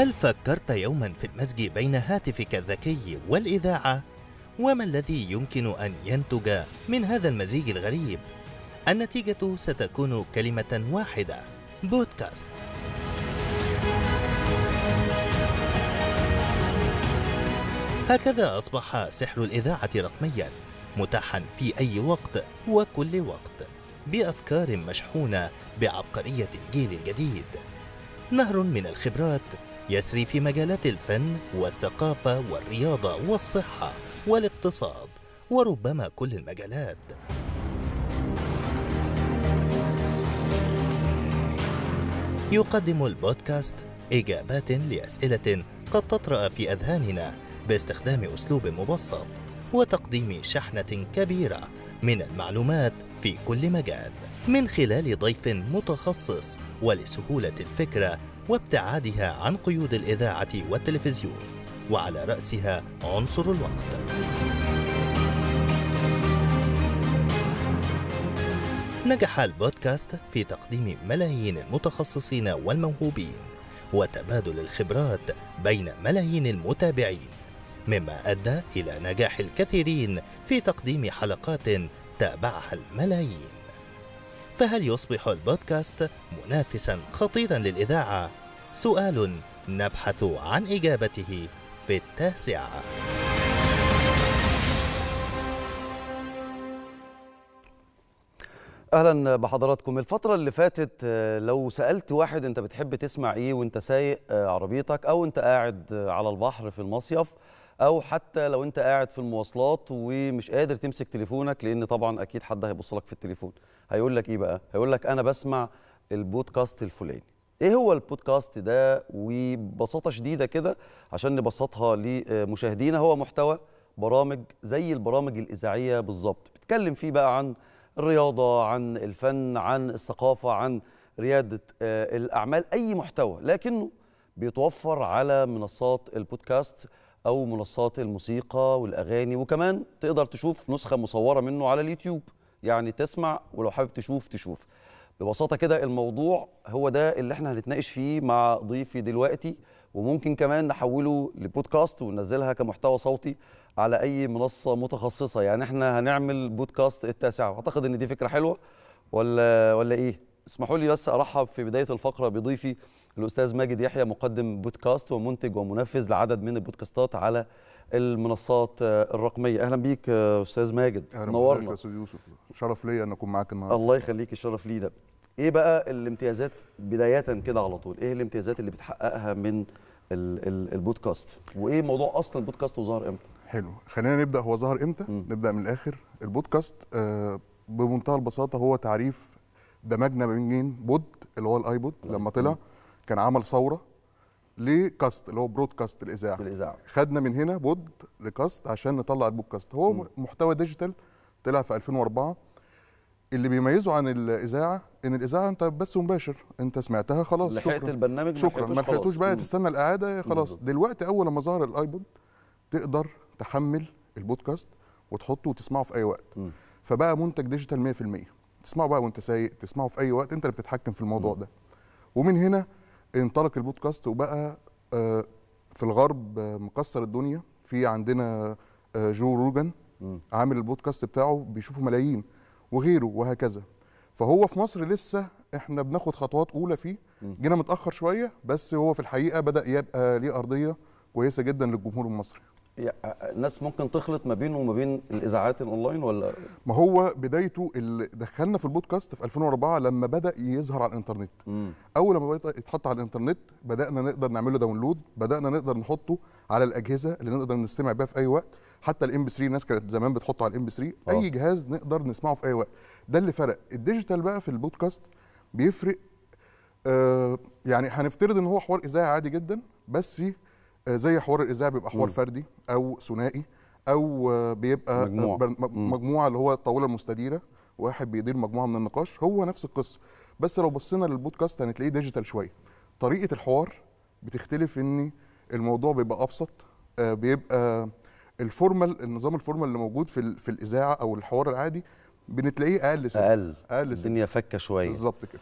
هل فكرت يوما في المزج بين هاتفك الذكي والإذاعة؟ وما الذي يمكن أن ينتج من هذا المزيج الغريب؟ النتيجة ستكون كلمة واحدة بودكاست هكذا أصبح سحر الإذاعة رقميا متاحا في أي وقت وكل وقت بأفكار مشحونة بعبقرية الجيل الجديد نهر من الخبرات يسري في مجالات الفن والثقافة والرياضة والصحة والاقتصاد وربما كل المجالات يقدم البودكاست إجابات لأسئلة قد تطرأ في أذهاننا باستخدام أسلوب مبسط وتقديم شحنة كبيرة من المعلومات في كل مجال من خلال ضيف متخصص ولسهولة الفكرة وابتعادها عن قيود الإذاعة والتلفزيون وعلى رأسها عنصر الوقت نجح البودكاست في تقديم ملايين المتخصصين والموهوبين وتبادل الخبرات بين ملايين المتابعين مما ادى الى نجاح الكثيرين في تقديم حلقات تابعها الملايين فهل يصبح البودكاست منافسا خطيرا للإذاعة؟ سؤال نبحث عن إجابته في التاسعه اهلا بحضراتكم الفتره اللي فاتت آه، لو سالت واحد انت بتحب تسمع ايه وانت سايق آه، عربيتك او انت قاعد آه، على البحر في المصيف او حتى لو انت قاعد في المواصلات ومش قادر تمسك تليفونك لان طبعا اكيد حد هيبص لك في التليفون هيقول لك ايه بقى هيقول لك انا بسمع البودكاست الفلاني ايه هو البودكاست ده وببساطه شديده كده عشان نبسطها لمشاهدينا هو محتوى برامج زي البرامج الاذاعيه بالظبط بتكلم فيه بقى عن الرياضه عن الفن عن الثقافه عن رياده آه، الاعمال اي محتوى لكنه بيتوفر على منصات البودكاست او منصات الموسيقى والاغاني وكمان تقدر تشوف نسخه مصوره منه على اليوتيوب يعني تسمع ولو حابب تشوف تشوف ببساطه كده الموضوع هو ده اللي احنا هنتناقش فيه مع ضيفي دلوقتي وممكن كمان نحوله لبودكاست وننزلها كمحتوى صوتي على اي منصه متخصصه يعني احنا هنعمل بودكاست التاسعه اعتقد ان دي فكره حلوه ولا ولا ايه اسمحوا لي بس ارحب في بدايه الفقره بضيفي الاستاذ ماجد يحيى مقدم بودكاست ومنتج ومنفذ لعدد من البودكاستات على المنصات آه، الرقميه اهلا بيك آه، استاذ ماجد نورنا يا استاذ يوسف شرف ليا ان اكون معاك النهارده الله يخليك الشرف لي ده ايه بقى الامتيازات بدايه كده على طول ايه الامتيازات اللي بتحققها من البودكاست وايه موضوع اصلا البودكاست وظهر امتى حلو خلينا نبدا هو ظهر امتى م. نبدا من الاخر البودكاست آه بمنتهى البساطه هو تعريف دمجنا بين بود اللي هو الايبود لما طلع م. كان عمل ثوره لكاست اللي هو برودكاست الاذاعه الاذاعه خدنا من هنا بود لكاست عشان نطلع البودكاست هو م. محتوى ديجيتال طلع في 2004 اللي بيميزه عن الاذاعه ان الاذاعه انت بس مباشر انت سمعتها خلاص لحقت شكرا البرنامج شكرا ما لحقتوش بقى تستنى الاعاده خلاص مم. دلوقتي اول ما ظهر الايبود تقدر تحمل البودكاست وتحطه وتسمعه في اي وقت م. فبقى منتج ديجيتال 100% تسمعه بقى وانت سايق تسمعه في اي وقت انت اللي بتتحكم في الموضوع م. ده ومن هنا انطلق البودكاست وبقى آه، في الغرب آه، مكسر الدنيا في عندنا آه، جو روجن عامل البودكاست بتاعه بيشوفه ملايين وغيره وهكذا فهو في مصر لسه احنا بناخد خطوات اولى فيه جينا متاخر شويه بس هو في الحقيقه بدا يبقى ليه ارضيه كويسه جدا للجمهور المصري الناس ممكن تخلط ما بينه وما بين الاذاعات الاونلاين ولا ما هو بدايته اللي دخلنا في البودكاست في 2004 لما بدا يظهر على الانترنت مم. اول ما بدا يتحط على الانترنت بدانا نقدر نعمل له داونلود بدانا نقدر نحطه على الاجهزه اللي نقدر نستمع بيها في اي وقت حتى الام بي 3 الناس كانت زمان بتحطه على الام بي 3 آه. اي جهاز نقدر نسمعه في اي وقت ده اللي فرق الديجيتال بقى في البودكاست بيفرق آه يعني هنفترض ان هو حوار اذاعي عادي جدا بس آه، زي حوار الاذاعه بيبقى حوار م. فردي او ثنائي او بيبقى آه، مجموعه, مجموعة اللي هو الطاوله المستديره واحد بيدير مجموعه من النقاش هو نفس القصه بس لو بصينا للبودكاست هنتلاقيه ديجيتال شويه طريقه الحوار بتختلف ان الموضوع بيبقى ابسط آه، بيبقى الفورمال النظام الفورمال اللي موجود في في الاذاعه او الحوار العادي بنتلاقيه اقل سنة. اقل اقل سنة. الدنيا فكه شويه بالظبط كده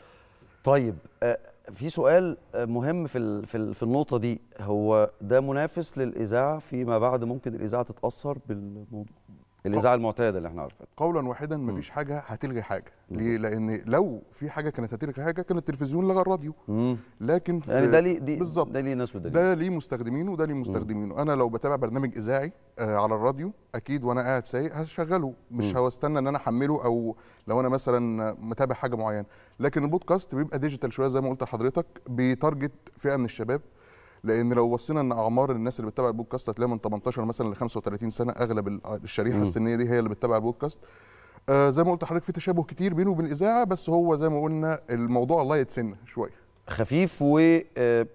طيب آه، في سؤال آه، مهم في في النقطه دي هو ده منافس للاذاعه فيما بعد ممكن الاذاعه تتاثر بالموضوع الاذاعه المعتاده اللي احنا عارفينها قولا واحدا مفيش حاجه هتلغي حاجه ليه لان لو في حاجه كانت هتلغي حاجه كان التلفزيون لغى الراديو لكن يعني ده ليه بالظبط ده ليه ناس وده ليه ده ليه مستخدمين وده ليه مستخدمين انا لو بتابع برنامج اذاعي آه، على الراديو اكيد وانا قاعد سايق هشغله مش هستنى ان انا احمله او لو انا مثلا متابع حاجه معينه لكن البودكاست بيبقى ديجيتال شويه زي ما قلت لحضرتك بيتارجت فئه من الشباب لان لو بصينا ان اعمار الناس اللي بتتابع البودكاست هتلاقي من 18 مثلا ل 35 سنه اغلب الشريحه السنيه دي هي اللي بتتابع البودكاست آه زي ما قلت لحضرتك في تشابه كتير بينه وبين الاذاعه بس هو زي ما قلنا الموضوع الله يتسن شويه خفيف و آه،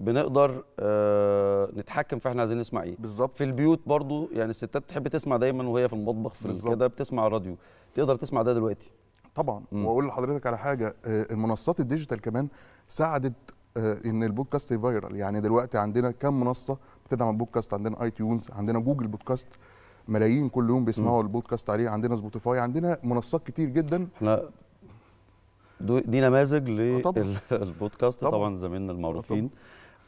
بنقدر آه نتحكم في احنا عايزين نسمع ايه بالظبط في البيوت برضو يعني الستات بتحب تسمع دايما وهي في المطبخ في كده بتسمع راديو تقدر تسمع ده دلوقتي طبعا مم. واقول لحضرتك على حاجه آه، المنصات الديجيتال كمان ساعدت آه، ان البودكاست فايرال يعني دلوقتي عندنا كم منصه بتدعم البودكاست عندنا اي تيونز عندنا جوجل بودكاست ملايين كل يوم بيسمعوا البودكاست عليه عندنا سبوتيفاي عندنا منصات كتير جدا احنا دي نماذج للبودكاست آه، طبعا, طبعا زميلنا المعروفين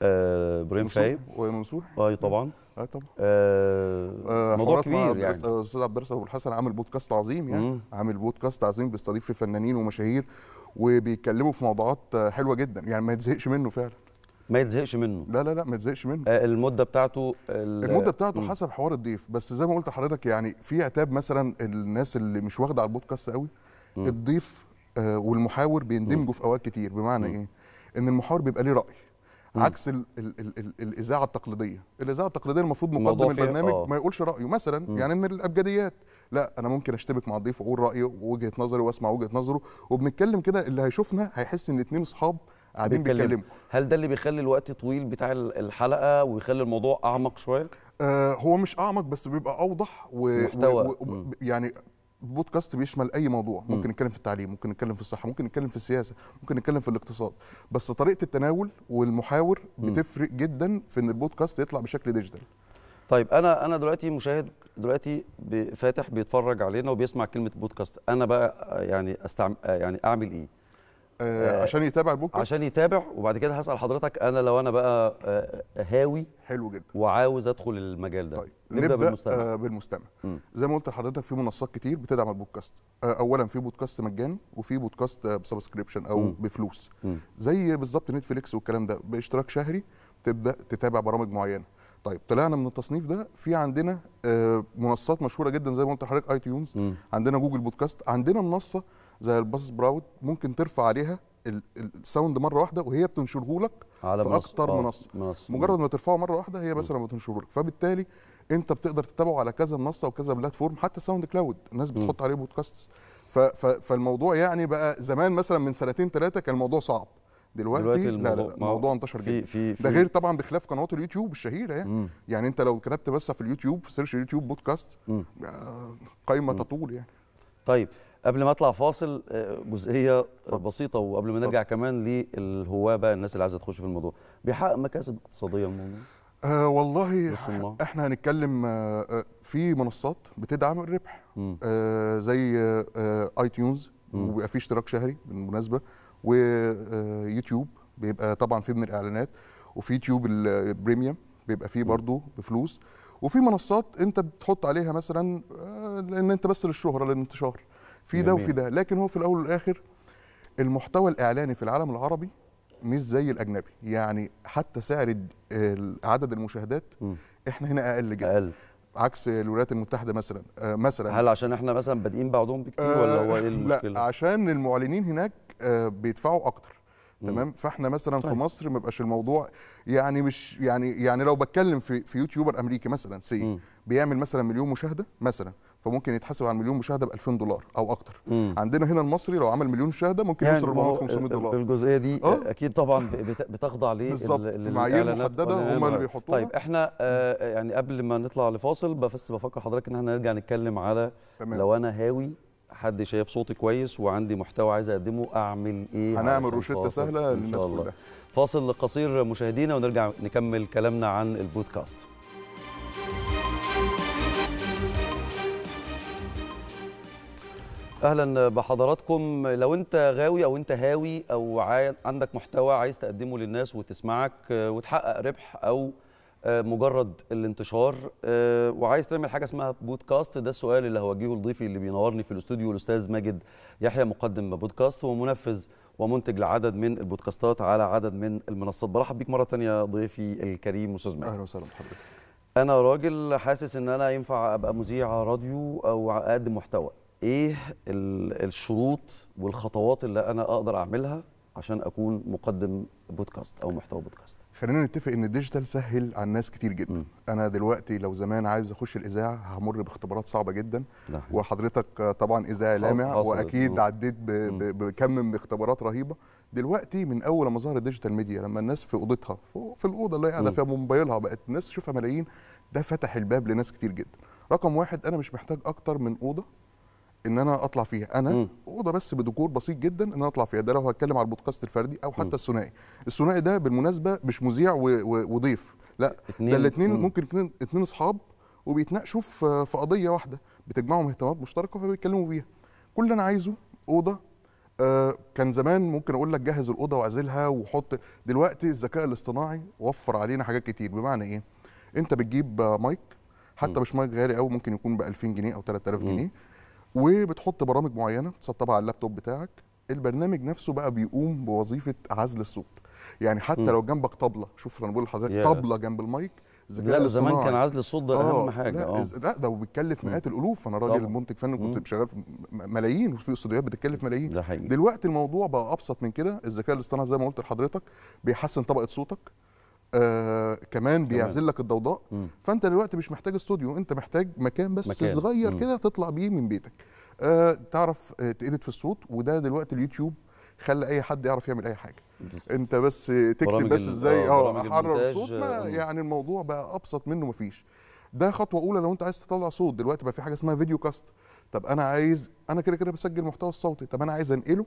آه، ابراهيم فايب فايق ومنصور اه أيوة، طبعا اه طبعا آه, موضوع كبير يعني الاستاذ عبد الرسول ابو الحسن عامل بودكاست عظيم يعني عامل بودكاست عظيم بيستضيف فنانين ومشاهير وبيتكلموا في موضوعات حلوه جدا يعني ما يتزهقش منه فعلا ما يتزهقش منه لا لا لا ما يتزهقش منه آه المده بتاعته المده بتاعته م. حسب حوار الضيف بس زي ما قلت لحضرتك يعني في عتاب مثلا الناس اللي مش واخده على البودكاست قوي م. الضيف آه والمحاور بيندمجوا في اوقات كتير بمعنى م. ايه ان المحاور بيبقى ليه راي عكس ال ال ال الـ الاذاعه التقليديه الاذاعه التقليديه المفروض مقدم البرنامج آه. ما يقولش رايه مثلا مم. يعني من الابجديات لا انا ممكن اشتبك مع الضيف واقول رايي ووجهه نظري واسمع وجهه نظره وبنتكلم كده اللي هيشوفنا هيحس ان اتنين اصحاب قاعدين بيتكلموا هل ده اللي بيخلي الوقت طويل بتاع الحلقه ويخلي الموضوع اعمق شويه آه هو مش اعمق بس بيبقى اوضح و, محتوى. و... و... يعني بودكاست بيشمل اي موضوع ممكن نتكلم في التعليم ممكن نتكلم في الصحه ممكن نتكلم في السياسه ممكن نتكلم في الاقتصاد بس طريقه التناول والمحاور بتفرق جدا في ان البودكاست يطلع بشكل ديجيتال طيب انا انا دلوقتي مشاهد دلوقتي فاتح بيتفرج علينا وبيسمع كلمه بودكاست انا بقى يعني استعم... يعني اعمل ايه آه،, آه عشان يتابع البودكاست عشان يتابع وبعد كده هسال حضرتك انا لو انا بقى آه، آه، هاوي حلو جدا وعاوز ادخل المجال ده طيب نبدا, نبدأ بالمستمع آه بالمستمع زي ما قلت لحضرتك في منصات كتير بتدعم البودكاست آه اولا في بودكاست مجاني وفي بودكاست بسبسكريبشن او م. بفلوس م. زي بالظبط نتفليكس والكلام ده باشتراك شهري تبدا تتابع برامج معينه طيب طلعنا من التصنيف ده في عندنا منصات مشهوره جدا زي ما قلت لحضرتك اي تيونز عندنا جوجل بودكاست عندنا منصه زي الباص براوت ممكن ترفع عليها الساوند مره واحده وهي بتنشره لك على في اكتر آه، منصه منص. مجرد ما ترفعه مره واحده هي بس لما لك فبالتالي انت بتقدر تتابعه على كذا منصه وكذا بلاتفورم حتى ساوند كلاود الناس بتحط م. عليه بودكاست فالموضوع يعني بقى زمان مثلا من سنتين ثلاثه كان الموضوع صعب دلوقتي, دلوقتي الموضوع لا لا الموضوع انتشر جدا في في ده غير طبعا بخلاف قنوات اليوتيوب الشهيره يعني يعني انت لو كتبت بس في اليوتيوب في سيرش اليوتيوب بودكاست آه، قايمه تطول يعني طيب قبل ما اطلع فاصل آه، جزئيه بسيطه وقبل ما نرجع كمان للهواه بقى الناس اللي عايزه تخش في الموضوع بيحقق مكاسب اقتصاديه الموضوع آه والله احنا هنتكلم آه،, آه في منصات بتدعم الربح آه زي آه اي تيونز وبيبقى في اشتراك شهري بالمناسبه ويوتيوب آه، بيبقى طبعا فيه من الاعلانات وفي يوتيوب البريميوم بيبقى فيه برضه بفلوس وفي منصات انت بتحط عليها مثلا لان انت بس للشهره للانتشار في ده وفي ده لكن هو في الاول والاخر المحتوى الاعلاني في العالم العربي مش زي الاجنبي يعني حتى سعر عدد المشاهدات م. احنا هنا اقل جدا أقل. عكس الولايات المتحده مثلا آه مثلا هل عشان احنا مثلا بادئين بعضهم بكتير آه ولا هو ايه آه، المشكله؟ لا عشان المعلنين هناك آه بيدفعوا اكتر تمام فاحنا مثلا طيب. في مصر ما بقاش الموضوع يعني مش يعني يعني لو بتكلم في في يوتيوبر امريكي مثلا سي بيعمل مثلا مليون مشاهده مثلا فممكن يتحسب على مليون مشاهده ب 2000 دولار او اكتر مم. عندنا هنا المصري لو عمل مليون مشاهده ممكن يعني يوصل 400 500 دولار الجزئيه دي أه؟ اكيد طبعا بتخضع ليه المعايير المحدده آه، هم اللي بيحطوها طيب احنا آه يعني قبل ما نطلع لفاصل بس بفكر حضرتك ان احنا نرجع نتكلم على تمام. لو انا هاوي حد شايف صوتي كويس وعندي محتوى عايز اقدمه اعمل ايه هنعمل روشته سهله للناس كلها فاصل قصير مشاهدينا ونرجع نكمل كلامنا عن البودكاست اهلا بحضراتكم لو انت غاوي او انت هاوي او عندك محتوى عايز تقدمه للناس وتسمعك آه، وتحقق ربح او آه، مجرد الانتشار آه، وعايز تعمل حاجه اسمها بودكاست ده السؤال اللي هوجهه لضيفي اللي بينورني في الاستوديو الاستاذ ماجد يحيى مقدم بودكاست ومنفذ ومنتج لعدد من البودكاستات على عدد من المنصات برحب بيك مره ثانيه ضيفي الكريم استاذ ماجد اهلا وسهلا بحضرتك انا راجل حاسس ان انا ينفع ابقى مذيع راديو او اقدم محتوى ايه الشروط والخطوات اللي انا اقدر اعملها عشان اكون مقدم بودكاست او محتوى بودكاست خلينا نتفق ان الديجيتال سهل على الناس كتير جدا م. انا دلوقتي لو زمان عايز اخش الاذاعه همر باختبارات صعبه جدا ده. نعم. وحضرتك طبعا اذاعي لامع واكيد م. عديت بكم من اختبارات رهيبه دلوقتي من اول ما ظهر الديجيتال ميديا لما الناس في اوضتها في الاوضه اللي قاعده فيها موبايلها بقت الناس تشوفها ملايين ده فتح الباب لناس كتير جدا رقم واحد انا مش محتاج اكتر من اوضه ان انا اطلع فيها انا اوضه بس بديكور بسيط جدا ان انا اطلع فيها ده لو هتكلم على البودكاست الفردي او حتى الثنائي الثنائي ده بالمناسبه مش مذيع وضيف لا ده الاثنين ممكن اثنين اثنين اصحاب وبيتناقشوا في قضيه واحده بتجمعهم اهتمامات مشتركه فبيتكلموا بيها كل اللي انا عايزه اوضه آه كان زمان ممكن اقول لك جهز الاوضه واعزلها وحط دلوقتي الذكاء الاصطناعي وفر علينا حاجات كتير بمعنى ايه انت بتجيب مايك حتى مش مايك غالي قوي ممكن يكون ب 2000 جنيه او 3000 جنيه وبتحط برامج معينه تسطبها على اللابتوب بتاعك البرنامج نفسه بقى بيقوم بوظيفه عزل الصوت يعني حتى م. لو جنبك طبله شوف انا بقول لحضرتك yeah. طبله جنب المايك الذكاء لا زمان كان عزل الصوت ده اهم آه، حاجه لا, آه. لا ده بيتكلف مئات الالوف انا راجل طبعا. منتج فني كنت شغال في ملايين وفي استوديوهات بتتكلف ملايين ده حقيقي. دلوقتي الموضوع بقى ابسط من كده الذكاء الاصطناعي زي ما قلت لحضرتك بيحسن طبقه صوتك آه كمان بيعزل لك الضوضاء مم. فانت دلوقتي مش محتاج استوديو انت محتاج مكان بس مكان. صغير كده تطلع بيه من بيتك آه تعرف آه في الصوت وده دلوقتي اليوتيوب خلى اي حد يعرف يعمل اي حاجه انت بس تكتب بس ازاي اه, آه، احرر الصوت ما آه، يعني الموضوع بقى ابسط منه مفيش ده خطوه اولى لو انت عايز تطلع صوت دلوقتي بقى في حاجه اسمها فيديو كاست طب انا عايز انا كده كده بسجل محتوى الصوتي طب انا عايز انقله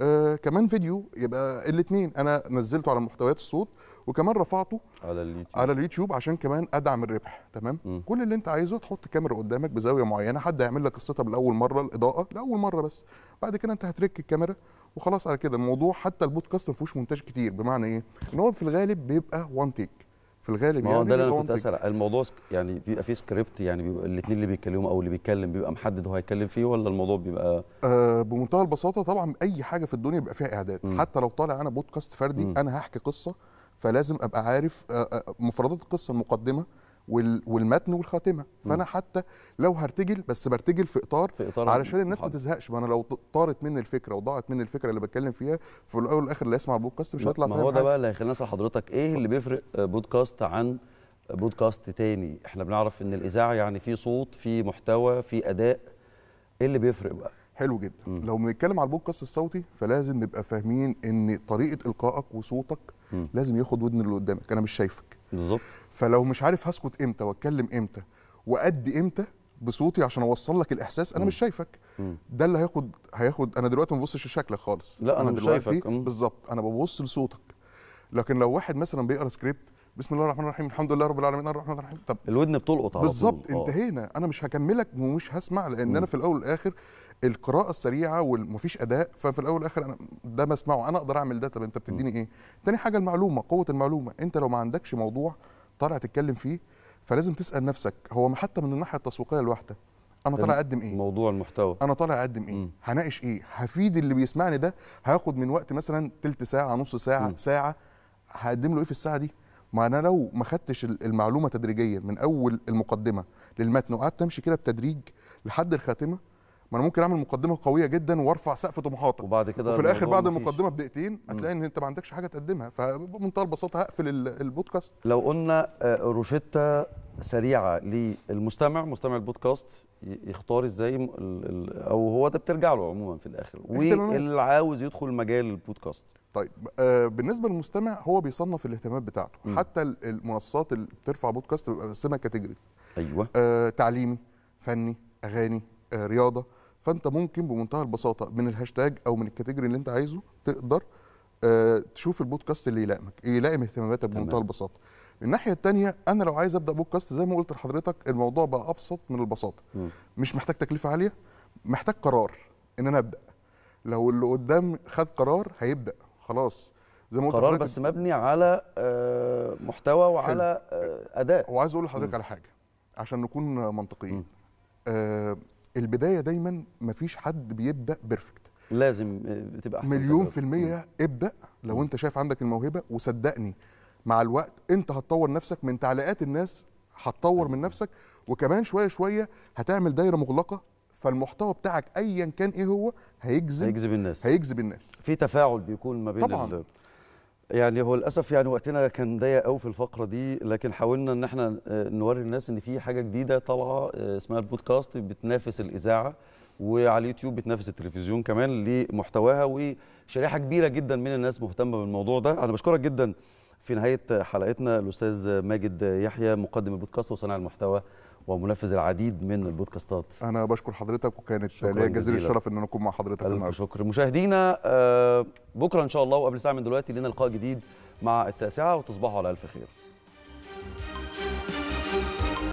آه، كمان فيديو يبقى الاثنين انا نزلته على محتويات الصوت وكمان رفعته على اليوتيوب على اليوتيوب عشان كمان ادعم الربح تمام م. كل اللي انت عايزه تحط الكاميرا قدامك بزاويه معينه حد هيعمل لك السيت اب لاول مره الاضاءه لاول مره بس بعد كده انت هترك الكاميرا وخلاص على كده الموضوع حتى البودكاست ما فيهوش مونتاج كتير بمعنى ايه ان هو في الغالب بيبقى وان تيك في الغالب يعني ده اللي كنت اسال الموضوع يعني بيبقى فيه سكريبت يعني بيبقى الاثنين اللي بيتكلموا او اللي بيتكلم بيبقى محدد هو هيتكلم فيه ولا الموضوع بيبقى آه بمنتهى البساطه طبعا اي حاجه في الدنيا بيبقى فيها اعداد م. حتى لو طالع انا بودكاست فردي م. انا هحكي قصه فلازم ابقى عارف آه، آه، مفردات القصه المقدمه والمتن والخاتمه فانا م. حتى لو هرتجل بس برتجل في اطار, في إطار علشان الناس ما تزهقش ما انا لو طارت مني الفكره وضاعت مني الفكره اللي بتكلم فيها في الاول والاخر اللي هيسمع البودكاست مش هيطلع فاهم ما هو ده بقى اللي هيخليني اسال حضرتك ايه اللي بيفرق بودكاست عن بودكاست تاني احنا بنعرف ان الاذاعه يعني في صوت في محتوى في اداء ايه اللي بيفرق بقى حلو جدا م. لو بنتكلم على البودكاست الصوتي فلازم نبقى فاهمين ان طريقه القائك وصوتك م. لازم ياخد ودن اللي قدامك انا مش شايفك بالظبط فلو مش عارف هسكت امتى واتكلم امتى وادي امتى بصوتي عشان اوصل لك الاحساس انا م. مش شايفك م. ده اللي هياخد هياخد انا دلوقتي ما ببصش لشكلك خالص لا انا, أنا مش دلوقتي بالظبط انا ببص لصوتك لكن لو واحد مثلا بيقرا سكريبت بسم الله الرحمن الرحيم الحمد لله رب العالمين الرحمن الرحيم طب الودن بتلقط على بالظبط آه. انتهينا انا مش هكملك ومش هسمع لان م. انا في الاول والاخر القراءه السريعه ومفيش اداء ففي الاول والاخر انا ده بسمعه انا اقدر اعمل ده طب انت بتديني ايه تاني حاجه المعلومه قوه المعلومه انت لو ما عندكش موضوع طالع تتكلم فيه فلازم تسال نفسك هو حتى من الناحيه التسويقيه الواحده انا طالع اقدم ايه موضوع المحتوى انا طالع اقدم ايه هناقش ايه هفيد اللي بيسمعني ده هاخد من وقت مثلا تلت ساعه نص ساعه م. ساعه هقدم له ايه في الساعه دي انا لو ما خدتش المعلومه تدريجيا من اول المقدمه للمتن وقعدت امشي كده بتدريج لحد الخاتمه ما انا ممكن اعمل مقدمه قويه جدا وارفع سقف طموحاتك وبعد كده وفي الاخر بعد المقدمه بدقيقتين هتلاقي ان انت ما عندكش حاجه تقدمها فبمنتهى البساطه هقفل البودكاست لو قلنا آه، روشتة سريعه للمستمع مستمع البودكاست يختار ازاي او هو ده بترجع له عموما في الاخر إيه، واللي عاوز يدخل مجال البودكاست طيب آه بالنسبه للمستمع هو بيصنف الاهتمامات بتاعته م. حتى المنصات اللي بترفع بودكاست بتبقى مقسمه كاتيجوري ايوه آه تعليمي فني اغاني آه رياضه فانت ممكن بمنتهى البساطه من الهاشتاج او من الكاتيجوري اللي انت عايزه تقدر آه تشوف البودكاست اللي يلائمك يلائم اهتماماتك بمنتهى البساطه الناحيه الثانيه انا لو عايز ابدا بودكاست زي ما قلت لحضرتك الموضوع بقى ابسط من البساطه م. مش محتاج تكلفه عاليه محتاج قرار ان انا ابدا لو اللي قدام خد قرار هيبدا خلاص زي ما قلت قرار بس مبني على آه، محتوى وعلى آه، اداء وعايز اقول لحضرتك على حاجه عشان نكون منطقيين آه البدايه دايما مفيش حد بيبدا بيرفكت لازم آه، تبقى احسن مليون في المية مم. ابدأ لو انت شايف عندك الموهبة وصدقني مع الوقت انت هتطور نفسك من تعليقات الناس هتطور من نفسك وكمان شوية شوية هتعمل دايرة مغلقة فالمحتوى بتاعك ايا كان ايه هو هيجذب هيجذب الناس هيجذب الناس في تفاعل بيكون ما بين طبعا يعني هو للاسف يعني وقتنا كان ضيق قوي في الفقره دي لكن حاولنا ان احنا آه، نوري الناس ان في حاجه جديده طالعه آه، اسمها البودكاست بتنافس الاذاعه وعلى اليوتيوب بتنافس التلفزيون كمان لمحتواها وشريحه كبيره جدا من الناس مهتمه بالموضوع ده انا بشكرك جدا في نهايه حلقتنا الاستاذ ماجد يحيى مقدم البودكاست وصانع المحتوى ومنفذ العديد من البودكاستات انا بشكر حضرتك وكانت ليا جزيل الشرف ان انا اكون مع حضرتك النهارده شكرا مشاهدينا آه، بكره ان شاء الله وقبل ساعه من دلوقتي لنا لقاء جديد مع التاسعه وتصبحوا على الف خير